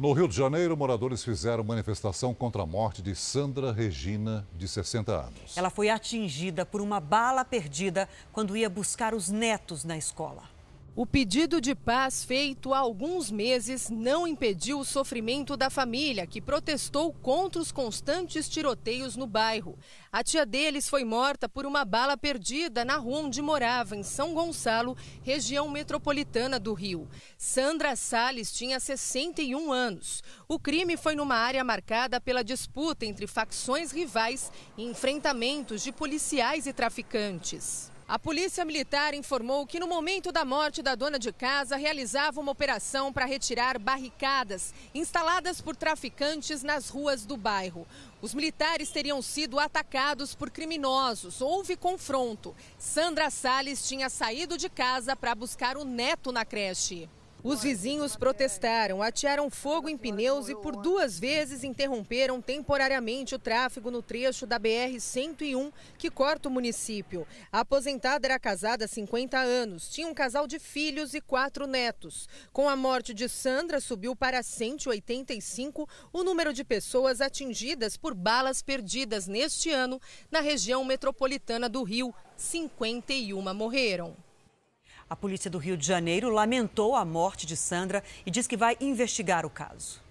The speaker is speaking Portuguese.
No Rio de Janeiro, moradores fizeram manifestação contra a morte de Sandra Regina, de 60 anos. Ela foi atingida por uma bala perdida quando ia buscar os netos na escola. O pedido de paz feito há alguns meses não impediu o sofrimento da família, que protestou contra os constantes tiroteios no bairro. A tia deles foi morta por uma bala perdida na rua onde morava, em São Gonçalo, região metropolitana do Rio. Sandra Salles tinha 61 anos. O crime foi numa área marcada pela disputa entre facções rivais e enfrentamentos de policiais e traficantes. A polícia militar informou que no momento da morte da dona de casa realizava uma operação para retirar barricadas instaladas por traficantes nas ruas do bairro. Os militares teriam sido atacados por criminosos. Houve confronto. Sandra Salles tinha saído de casa para buscar o neto na creche. Os vizinhos protestaram, atearam fogo em pneus e por duas vezes interromperam temporariamente o tráfego no trecho da BR-101 que corta o município. A aposentada era casada há 50 anos, tinha um casal de filhos e quatro netos. Com a morte de Sandra, subiu para 185 o número de pessoas atingidas por balas perdidas neste ano na região metropolitana do Rio. 51 morreram. A polícia do Rio de Janeiro lamentou a morte de Sandra e diz que vai investigar o caso.